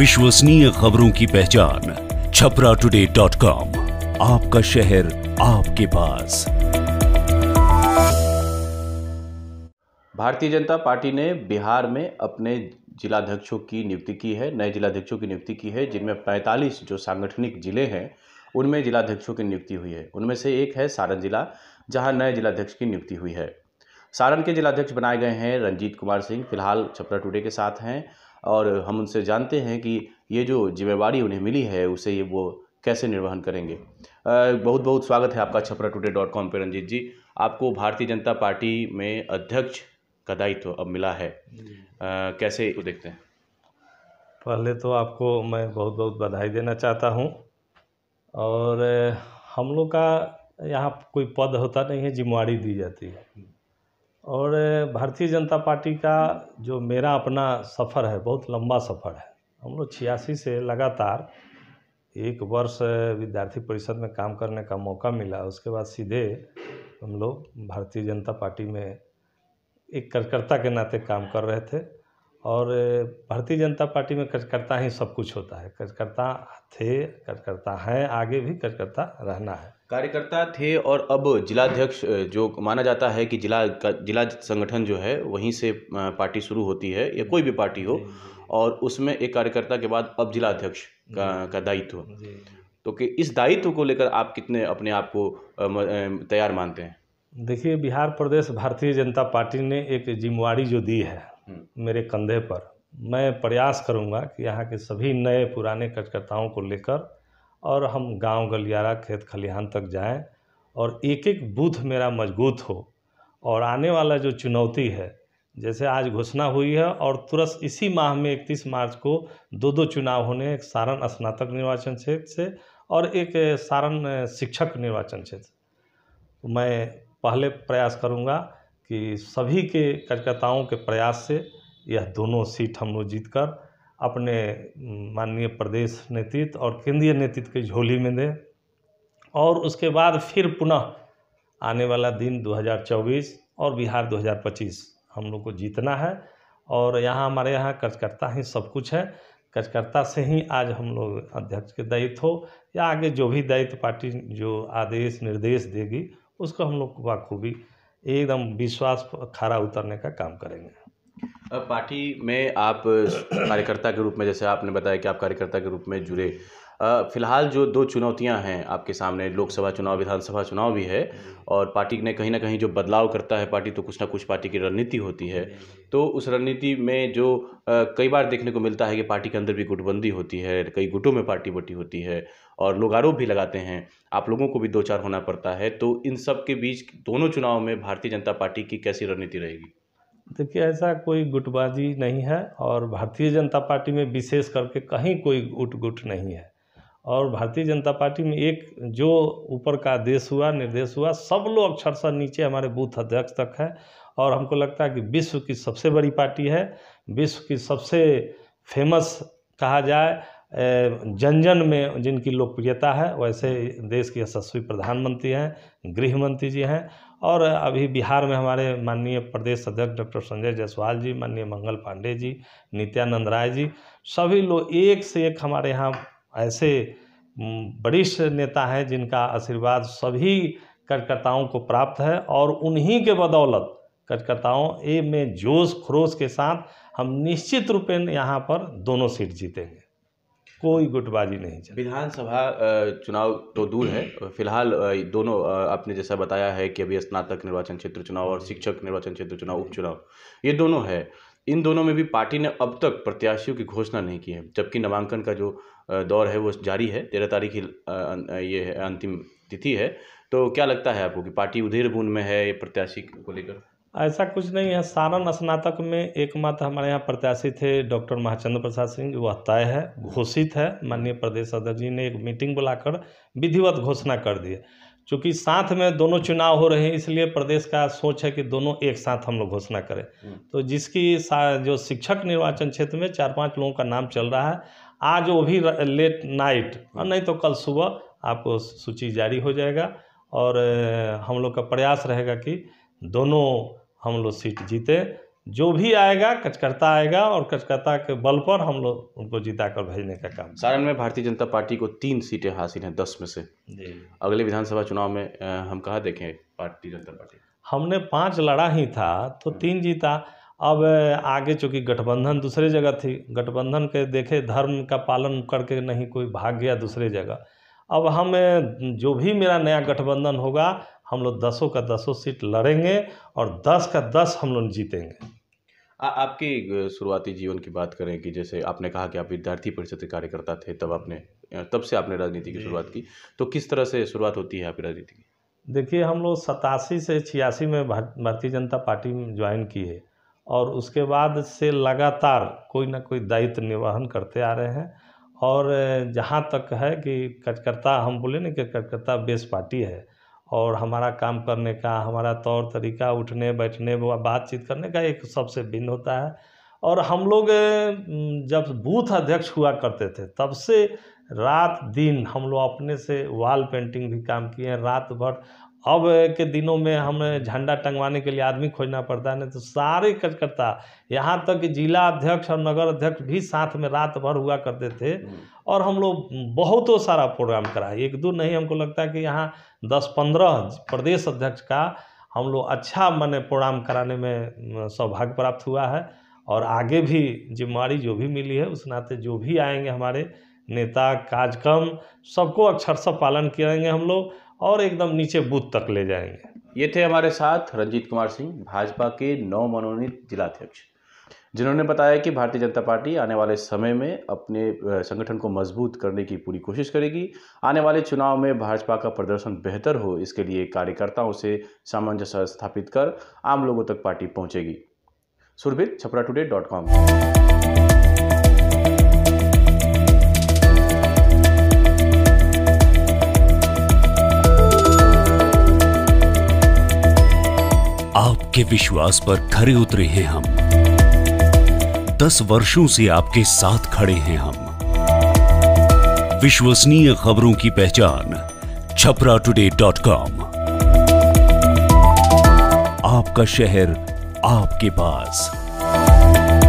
विश्वसनीय खबरों की पहचान छपरा टुडे डॉट कॉम आपका शहर आपके पास भारतीय जनता पार्टी ने बिहार में अपने जिलाध्यक्षों की नियुक्ति की है नए जिलाध्यक्षों की नियुक्ति की है जिनमें 45 जो सांगठनिक जिले हैं उनमें जिलाध्यक्षों की नियुक्ति हुई है उनमें से एक है सारण जिला जहां नए जिलाध्यक्ष की नियुक्ति हुई है सारण के जिलाध्यक्ष बनाए गए हैं रंजीत कुमार सिंह फिलहाल छपरा टुडे के साथ हैं और हम उनसे जानते हैं कि ये जो जिम्मेवारी उन्हें मिली है उसे ये वो कैसे निर्वहन करेंगे बहुत बहुत स्वागत है आपका छपरा टुडे डॉट कॉम पर रंजीत जी आपको भारतीय जनता पार्टी में अध्यक्ष का दायित्व अब मिला है कैसे को देखते हैं पहले तो आपको मैं बहुत बहुत बधाई देना चाहता हूँ और हम लोग का यहाँ कोई पद होता नहीं है जिम्मेवारी दी जाती है और भारतीय जनता पार्टी का जो मेरा अपना सफ़र है बहुत लंबा सफ़र है हम लोग छियासी से लगातार एक वर्ष विद्यार्थी परिषद में काम करने का मौका मिला उसके बाद सीधे हम लोग भारतीय जनता पार्टी में एक कार्यकर्ता के नाते काम कर रहे थे और भारतीय जनता पार्टी में कार्यकर्ता ही सब कुछ होता है कार्यकर्ता थे कार्यकर्ता हैं आगे भी कार्यकर्ता रहना है कार्यकर्ता थे और अब जिलाध्यक्ष जो माना जाता है कि जिला का जिला संगठन जो है वहीं से पार्टी शुरू होती है या कोई भी पार्टी हो और उसमें एक कार्यकर्ता के बाद अब जिलाध्यक्ष का का दायित्व तो कि इस दायित्व को लेकर आप कितने अपने आप को तैयार मानते हैं देखिए बिहार प्रदेश भारतीय जनता पार्टी ने एक जिम्मेवारी जो दी है मेरे कंधे पर मैं प्रयास करूँगा कि यहाँ के सभी नए पुराने कार्यकर्ताओं को लेकर और हम गाँव गलियारा खेत खलिहान तक जाएँ और एक एक बूथ मेरा मजबूत हो और आने वाला जो चुनौती है जैसे आज घोषणा हुई है और तुरंत इसी माह में इकतीस मार्च को दो दो चुनाव होने एक सारण स्नातक निर्वाचन क्षेत्र से और एक सारण शिक्षक निर्वाचन क्षेत्र मैं पहले प्रयास करूँगा कि सभी के कार्यकर्ताओं के प्रयास से यह दोनों सीट हम लोग जीत कर अपने माननीय प्रदेश नेतृत्व और केंद्रीय नेतृत्व के झोली में दें और उसके बाद फिर पुनः आने वाला दिन 2024 और बिहार 2025 हम लोग को जीतना है और यहाँ हमारे यहाँ कार्यकर्ता ही सब कुछ है कार्यकर्ता से ही आज हम लोग अध्यक्ष के दायित्व हो या आगे जो भी दायित्व पार्टी जो आदेश निर्देश देगी उसको हम लोग को बाखूबी एकदम विश्वास खरा उतरने का काम करेंगे पार्टी में आप कार्यकर्ता के रूप में जैसे आपने बताया कि आप कार्यकर्ता के रूप में जुड़े फिलहाल जो दो चुनौतियां हैं आपके सामने लोकसभा चुनाव विधानसभा चुनाव भी है और पार्टी ने कहीं ना कहीं जो बदलाव करता है पार्टी तो कुछ ना कुछ पार्टी की रणनीति होती है तो उस रणनीति में जो कई बार देखने को मिलता है कि पार्टी के अंदर भी गुटबंदी होती है कई गुटों में पार्टी बटी होती है और लोग आरोप भी लगाते हैं आप लोगों को भी दो चार होना पड़ता है तो इन सब के बीच दोनों चुनाव में भारतीय जनता पार्टी की कैसी रणनीति रहेगी देखिए ऐसा कोई गुटबाजी नहीं है और भारतीय जनता पार्टी में विशेष करके कहीं कोई गुट गुट नहीं है और भारतीय जनता पार्टी में एक जो ऊपर का आदेश हुआ निर्देश हुआ सब लोग अक्षर सा नीचे हमारे बूथ अध्यक्ष तक है और हमको लगता है कि विश्व की सबसे बड़ी पार्टी है विश्व की सबसे फेमस कहा जाए जन जन में जिनकी लोकप्रियता है वैसे देश के यशस्वी प्रधानमंत्री हैं गृह मंत्री जी हैं और अभी बिहार में हमारे माननीय प्रदेश अध्यक्ष डॉक्टर संजय जायसवाल जी माननीय मंगल पांडे जी नित्यानंद राय जी सभी लोग एक से एक हमारे यहाँ ऐसे वरिष्ठ नेता हैं जिनका आशीर्वाद सभी कार्यकर्ताओं को प्राप्त है और उन्हीं के बदौलत कार्यकर्ताओं ए में जोश खरोश के साथ हम निश्चित रूपेण यहाँ पर दोनों सीट जीतेंगे कोई गुटबाजी नहीं चल विधानसभा चुनाव तो दूर है फिलहाल दोनों आपने जैसा बताया है कि अभी स्नातक निर्वाचन क्षेत्र चुनाव और शिक्षक निर्वाचन क्षेत्र चुनाव उपचुनाव ये दोनों है इन दोनों में भी पार्टी ने अब तक प्रत्याशियों की घोषणा नहीं की है जबकि नामांकन का जो दौर है वो जारी है तेरह तारीख ही ये अंतिम तिथि है तो क्या लगता है आपको कि पार्टी उधेर बूंद में है ये प्रत्याशी को लेकर ऐसा कुछ नहीं है सारण स्नातक में एकमात्र हमारे यहाँ प्रत्याशी थे डॉक्टर महाचंद्र प्रसाद सिंह वह तय है घोषित है माननीय प्रदेश अध्यक्ष जी ने एक मीटिंग बुलाकर विधिवत घोषणा कर दी क्योंकि चूँकि साथ में दोनों चुनाव हो रहे हैं इसलिए प्रदेश का सोच है कि दोनों एक साथ हम लोग घोषणा करें हम्म। तो जिसकी जो शिक्षक निर्वाचन क्षेत्र में चार पाँच लोगों का नाम चल रहा है आज वो भी लेट नाइट और नहीं तो कल सुबह आपको सूची जारी हो जाएगा और हम लोग का प्रयास रहेगा कि दोनों हम लोग सीट जीते जो भी आएगा कचकर्ता आएगा और कचकर्ता के बल पर हम लोग उनको जिता कर भेजने का काम सारण में भारतीय जनता पार्टी को तीन सीटें हासिल हैं दस में से जी अगले विधानसभा चुनाव में हम कहाँ देखें भारतीय जनता पार्टी हमने पाँच लड़ा ही था तो हम्म। तीन जीता अब आगे चूंकि गठबंधन दूसरे जगह थी गठबंधन के देखे धर्म का पालन करके नहीं कोई भाग गया दूसरे जगह अब हम जो भी मेरा नया गठबंधन होगा हम लोग दसों का दसों सीट लड़ेंगे और दस का दस हम लोग जीतेंगे आ, आपकी शुरुआती जीवन की बात करें कि जैसे आपने कहा कि आप विद्यार्थी परिषद के कार्यकर्ता थे तब आपने तब से आपने राजनीति की शुरुआत की तो किस तरह से शुरुआत होती है आपकी राजनीति की देखिए हम लोग सतासी से छियासी में भारतीय जनता पार्टी में ज्वाइन की है और उसके बाद से लगातार कोई ना कोई दायित्व निर्वहन करते आ रहे हैं और जहाँ तक है कि कार्यकर्ता हम बोले ना कि कार्यकर्ता बेस पार्टी है और हमारा काम करने का हमारा तौर तरीका उठने बैठने व बातचीत करने का एक सबसे भिन्न होता है और हम लोग जब बूथ अध्यक्ष हुआ करते थे तब से रात दिन हम लोग अपने से वॉल पेंटिंग भी काम किए हैं रात भर अब के दिनों में हमें झंडा टंगवाने के लिए आदमी खोजना पड़ता है नहीं तो सारे कार्यकर्ता यहाँ तक कि जिला अध्यक्ष और नगर अध्यक्ष भी साथ में रात भर हुआ करते थे हम्म। और हम लोग बहुतों सारा प्रोग्राम करा एक दो नहीं हमको लगता है कि यहाँ दस पंद्रह प्रदेश अध्यक्ष का हम लोग अच्छा मैंने प्रोग्राम कराने में सौभाग्य प्राप्त हुआ है और आगे भी जिम्मेवारी जो भी मिली है उस नाते जो भी आएंगे हमारे नेता कार्यक्रम सबको अक्षर सब पालन करेंगे हम लोग और एकदम नीचे बूथ तक ले जाएंगे ये थे हमारे साथ रंजीत कुमार सिंह भाजपा के नौ मनोनीत जिलाध्यक्ष जिन्होंने बताया कि भारतीय जनता पार्टी आने वाले समय में अपने संगठन को मजबूत करने की पूरी कोशिश करेगी आने वाले चुनाव में भाजपा का प्रदर्शन बेहतर हो इसके लिए कार्यकर्ताओं से सामंजस्य स्थापित कर आम लोगों तक पार्टी पहुंचेगी Surbhit Chhapra today dot com आपके विश्वास पर खरे उतरे हैं हम दस वर्षों से आपके साथ खड़े हैं हम विश्वसनीय खबरों की पहचान छपरा टुडे डॉट कॉम आपका शहर आपके पास